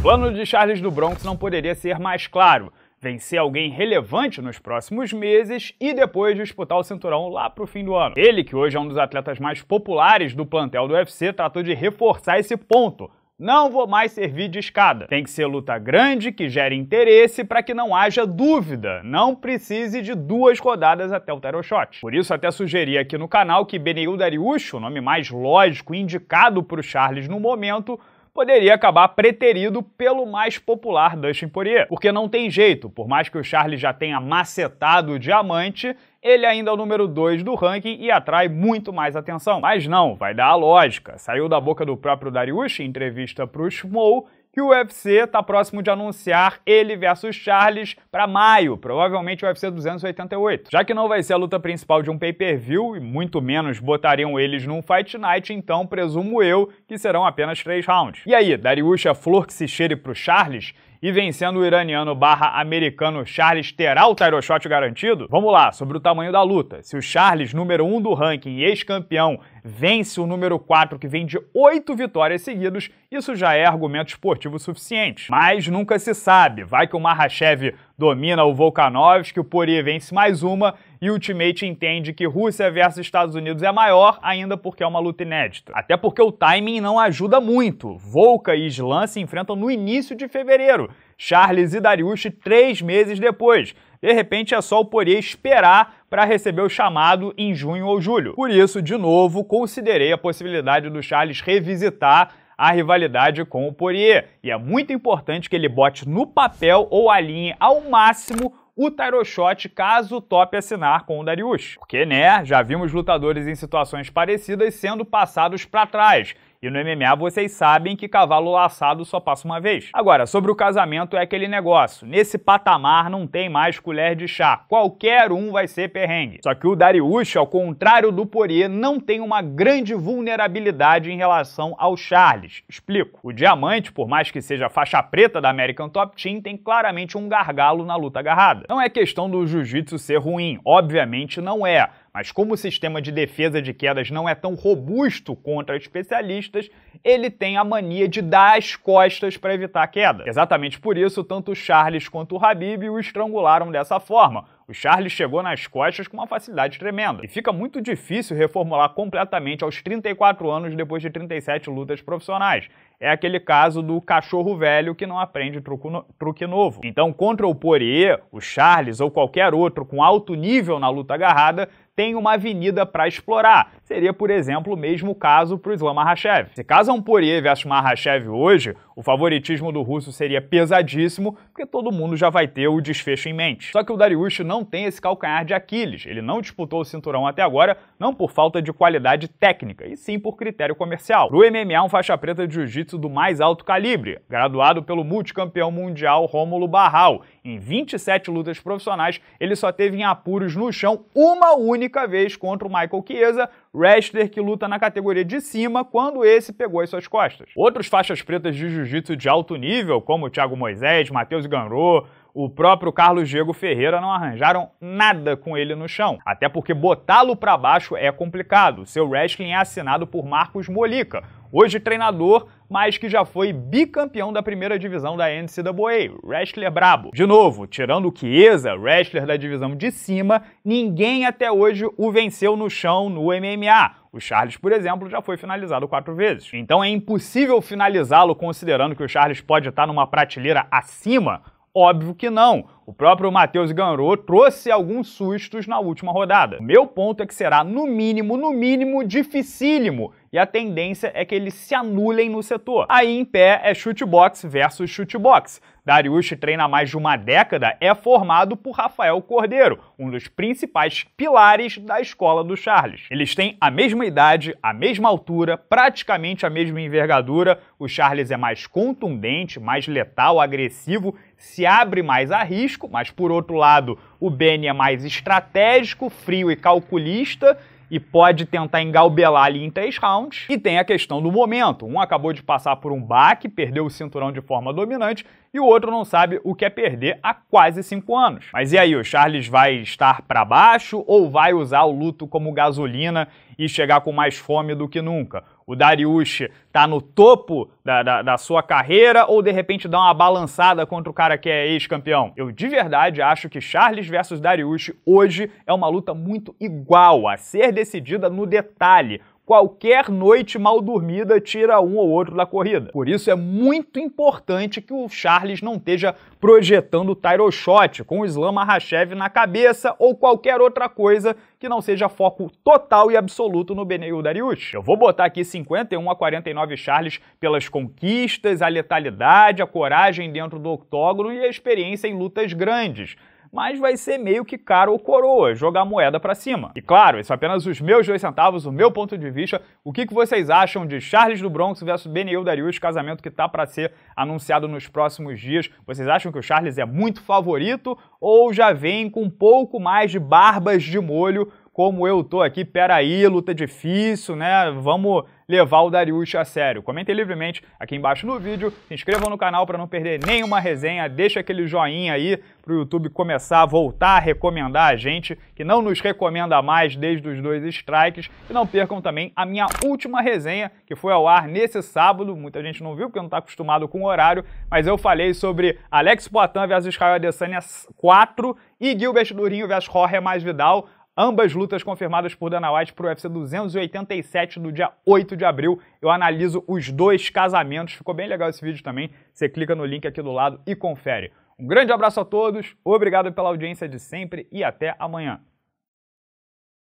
plano de Charles do Bronx não poderia ser mais claro. Vencer alguém relevante nos próximos meses e depois disputar o cinturão lá pro fim do ano. Ele, que hoje é um dos atletas mais populares do plantel do UFC, tratou de reforçar esse ponto, não vou mais servir de escada. Tem que ser luta grande, que gere interesse, para que não haja dúvida. Não precise de duas rodadas até o title shot. Por isso, até sugeri aqui no canal que Beneil Dariush, o nome mais lógico indicado para o Charles no momento, poderia acabar preterido pelo mais popular Dustin Poirier. Porque não tem jeito, por mais que o Charles já tenha macetado o diamante, ele ainda é o número 2 do ranking e atrai muito mais atenção. Mas não, vai dar a lógica. Saiu da boca do próprio Darius em entrevista para o Schmoll que o UFC está próximo de anunciar ele versus Charles para maio, provavelmente o UFC 288. Já que não vai ser a luta principal de um pay-per-view e muito menos botariam eles num Fight Night, então presumo eu que serão apenas três rounds. E aí, Dariusha Flor que se cheire pro Charles? e vencendo o iraniano barra americano Charles terá o Tyroshot garantido? Vamos lá, sobre o tamanho da luta. Se o Charles, número 1 um do ranking e ex-campeão, vence o número 4 que vem de 8 vitórias seguidas, isso já é argumento esportivo suficiente. Mas nunca se sabe, vai que o Mahashev domina o Volkanovski, o Poirier vence mais uma e o Ultimate entende que Rússia versus Estados Unidos é maior, ainda porque é uma luta inédita. Até porque o timing não ajuda muito. Volca e Islan se enfrentam no início de fevereiro, Charles e Darius três meses depois. De repente é só o Poirier esperar para receber o chamado em junho ou julho. Por isso, de novo, considerei a possibilidade do Charles revisitar a rivalidade com o Poirier. E é muito importante que ele bote no papel ou alinhe ao máximo o tarot shot caso o top assinar com o Darius. Porque, né, já vimos lutadores em situações parecidas sendo passados para trás. E no MMA vocês sabem que cavalo laçado só passa uma vez. Agora, sobre o casamento é aquele negócio. Nesse patamar não tem mais colher de chá. Qualquer um vai ser perrengue. Só que o Dariush, ao contrário do Poirier, não tem uma grande vulnerabilidade em relação ao Charles. Explico. O Diamante, por mais que seja faixa preta da American Top Team, tem claramente um gargalo na luta agarrada. Não é questão do jiu-jitsu ser ruim, obviamente não é mas como o sistema de defesa de quedas não é tão robusto contra especialistas, ele tem a mania de dar as costas para evitar a queda. Exatamente por isso, tanto o Charles quanto o Habib o estrangularam dessa forma. O Charles chegou nas costas com uma facilidade tremenda. E fica muito difícil reformular completamente aos 34 anos depois de 37 lutas profissionais. É aquele caso do cachorro velho que não aprende truco no... truque novo. Então, contra o Poirier, o Charles ou qualquer outro com alto nível na luta agarrada, tem uma avenida para explorar. Seria, por exemplo, o mesmo caso para o Islam Mahashev. Se caso Ampurier versus Mahashev hoje, o favoritismo do russo seria pesadíssimo, porque todo mundo já vai ter o desfecho em mente. Só que o Dariush não tem esse calcanhar de Aquiles, ele não disputou o cinturão até agora, não por falta de qualidade técnica, e sim por critério comercial. O MMA, um faixa preta de jiu-jitsu do mais alto calibre, graduado pelo multicampeão mundial Rômulo Barral. Em 27 lutas profissionais, ele só teve em apuros no chão uma única única vez contra o Michael Chiesa, wrestler que luta na categoria de cima, quando esse pegou as suas costas. Outros faixas pretas de jiu-jitsu de alto nível, como Thiago Moisés, Matheus Ganro, o próprio Carlos Diego Ferreira não arranjaram nada com ele no chão, até porque botá-lo para baixo é complicado. Seu wrestling é assinado por Marcos Molica, hoje treinador, mas que já foi bicampeão da primeira divisão da NCAA, wrestler é brabo. De novo, tirando o Chiesa, wrestler da divisão de cima, ninguém até hoje o venceu no chão no MMA. O Charles, por exemplo, já foi finalizado quatro vezes. Então é impossível finalizá-lo considerando que o Charles pode estar tá numa prateleira acima Óbvio que não. O próprio Matheus Ganro trouxe alguns sustos na última rodada. meu ponto é que será, no mínimo, no mínimo, dificílimo e a tendência é que eles se anulem no setor. Aí em pé é chute box versus chute box. Dariush treina há mais de uma década, é formado por Rafael Cordeiro, um dos principais pilares da escola do Charles. Eles têm a mesma idade, a mesma altura, praticamente a mesma envergadura. O Charles é mais contundente, mais letal, agressivo, se abre mais a risco risco, mas por outro lado, o Beni é mais estratégico, frio e calculista e pode tentar engalbelar ali em três rounds. E tem a questão do momento. Um acabou de passar por um baque, perdeu o cinturão de forma dominante, e o outro não sabe o que é perder há quase cinco anos. Mas e aí, o Charles vai estar para baixo ou vai usar o luto como gasolina e chegar com mais fome do que nunca? o Darius tá no topo da, da, da, sua carreira ou de repente dá uma balançada contra o cara que é ex-campeão? Eu de verdade acho que Charles versus Darius hoje é uma luta muito igual a ser decidida no detalhe qualquer noite mal dormida tira um ou outro da corrida. Por isso é muito importante que o Charles não esteja projetando o Tyro Shot com o Islam Mahashev na cabeça ou qualquer outra coisa que não seja foco total e absoluto no Beneu Dariush. Eu vou botar aqui 51 a 49 Charles pelas conquistas, a letalidade, a coragem dentro do octógono e a experiência em lutas grandes mas vai ser meio que cara ou coroa jogar moeda para cima. E claro, isso é apenas os meus dois centavos, o meu ponto de vista. O que, que vocês acham de Charles do Bronx versus Benio Darius, casamento que tá para ser anunciado nos próximos dias? Vocês acham que o Charles é muito favorito ou já vem com um pouco mais de barbas de molho? Como eu tô aqui, peraí, luta difícil, né? Vamos levar o Darius a sério. Comentem livremente aqui embaixo no vídeo, se inscrevam no canal para não perder nenhuma resenha, deixa aquele joinha aí para o YouTube começar a voltar a recomendar a gente, que não nos recomenda mais desde os dois strikes, e não percam também a minha última resenha, que foi ao ar nesse sábado, muita gente não viu porque não está acostumado com o horário, mas eu falei sobre Alex Poitin versus Caio Adesanya 4 e Gilbert Durinho versus Jorge Mais Vidal, Ambas lutas confirmadas por Dana White para o UFC 287 do dia 8 de abril. Eu analiso os dois casamentos. Ficou bem legal esse vídeo também. Você clica no link aqui do lado e confere. Um grande abraço a todos, obrigado pela audiência de sempre e até amanhã.